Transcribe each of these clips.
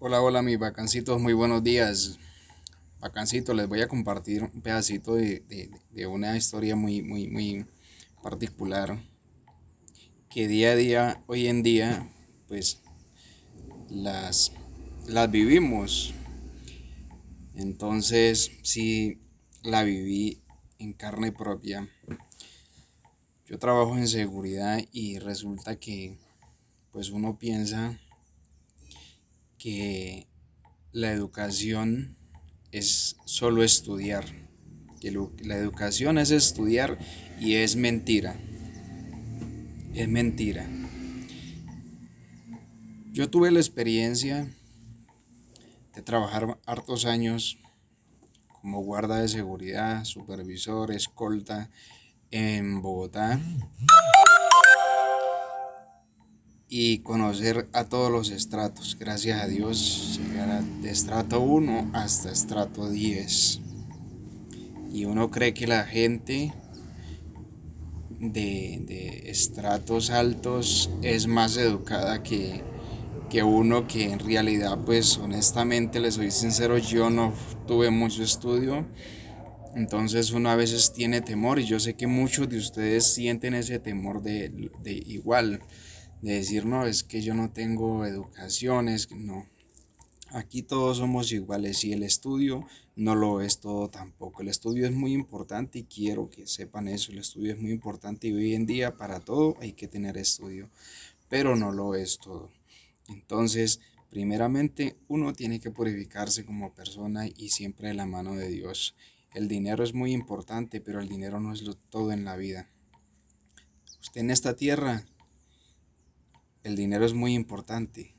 Hola, hola mis vacancitos, muy buenos días. bacancito les voy a compartir un pedacito de, una historia muy, muy, muy particular que día a día, hoy en día, pues las, las vivimos. Entonces, sí, la viví en carne propia. Yo trabajo en seguridad y resulta que, pues uno piensa que la educación es solo estudiar, que la educación es estudiar y es mentira, es mentira. Yo tuve la experiencia de trabajar hartos años como guarda de seguridad, supervisor, escolta en Bogotá y conocer a todos los estratos. Gracias a Dios llegar de estrato 1 hasta estrato 10. Y uno cree que la gente de, de estratos altos es más educada que, que uno que en realidad pues honestamente les soy sincero yo no tuve mucho estudio entonces uno a veces tiene temor y yo sé que muchos de ustedes sienten ese temor de, de igual de decir, no, es que yo no tengo educación, es que no. Aquí todos somos iguales y el estudio no lo es todo tampoco. El estudio es muy importante y quiero que sepan eso. El estudio es muy importante y hoy en día para todo hay que tener estudio, pero no lo es todo. Entonces, primeramente uno tiene que purificarse como persona y siempre de la mano de Dios. El dinero es muy importante, pero el dinero no es lo todo en la vida. Usted en esta tierra el dinero es muy importante,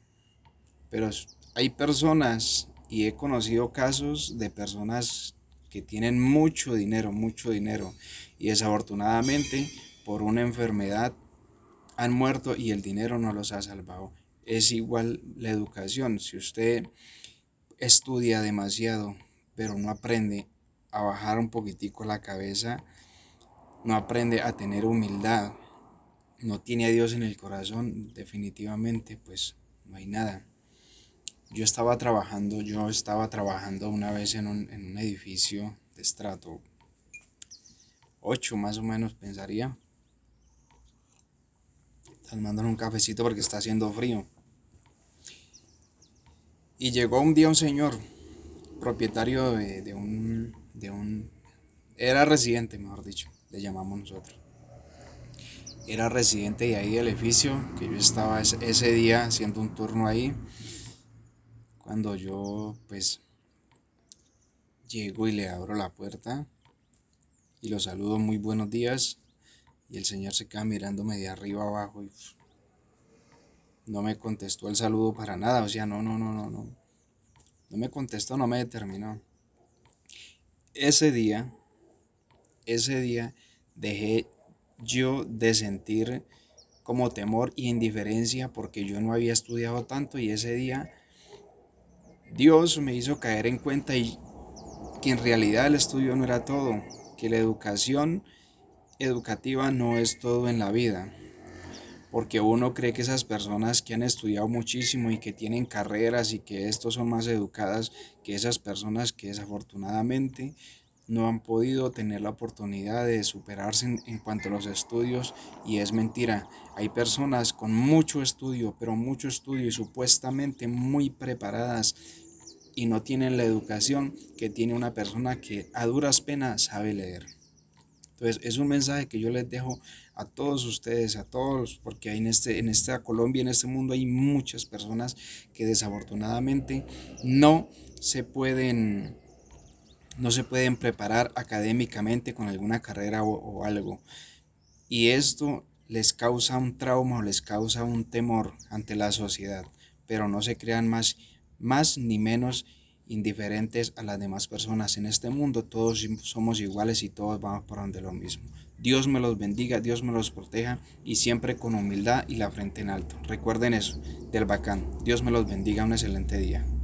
pero hay personas y he conocido casos de personas que tienen mucho dinero, mucho dinero y desafortunadamente por una enfermedad han muerto y el dinero no los ha salvado. Es igual la educación. Si usted estudia demasiado, pero no aprende a bajar un poquitico la cabeza, no aprende a tener humildad, no tiene a Dios en el corazón, definitivamente, pues no hay nada. Yo estaba trabajando, yo estaba trabajando una vez en un, edificio de estrato 8 más o menos, pensaría. Están un cafecito porque está haciendo frío. Y llegó un día un señor, propietario de, de, un, de un... Era residente, mejor dicho, le llamamos nosotros era residente de ahí del edificio, que yo estaba ese día haciendo un turno ahí, cuando yo pues llego y le abro la puerta y lo saludo muy buenos días y el señor se queda mirándome de arriba abajo y no me contestó el saludo para nada, o sea, no, no, no, no, no. No me contestó, no me determinó. Ese día, ese día dejé yo de sentir como temor y indiferencia porque yo no había estudiado tanto y ese día Dios me hizo caer en cuenta y que en realidad el estudio no era todo, que la educación educativa no es todo en la vida, porque uno cree que esas personas que han estudiado muchísimo y que tienen carreras y que estos son más educadas que esas personas que desafortunadamente no han podido tener la oportunidad de superarse en, cuanto a los estudios y es mentira. Hay personas con mucho estudio, pero mucho estudio y supuestamente muy preparadas y no tienen la educación que tiene una persona que a duras penas sabe leer. Entonces es un mensaje que yo les dejo a todos ustedes, a todos, porque en, este, en esta Colombia, en este mundo hay muchas personas que desafortunadamente no se pueden no se pueden preparar académicamente con alguna carrera o, algo. Y esto les causa un trauma o les causa un temor ante la sociedad, pero no se crean más, más ni menos indiferentes a las demás personas en este mundo. Todos somos iguales y todos vamos por donde lo mismo. Dios me los bendiga, Dios me los proteja y siempre con humildad y la frente en alto. Recuerden eso, del bacán. Dios me los bendiga, un excelente día.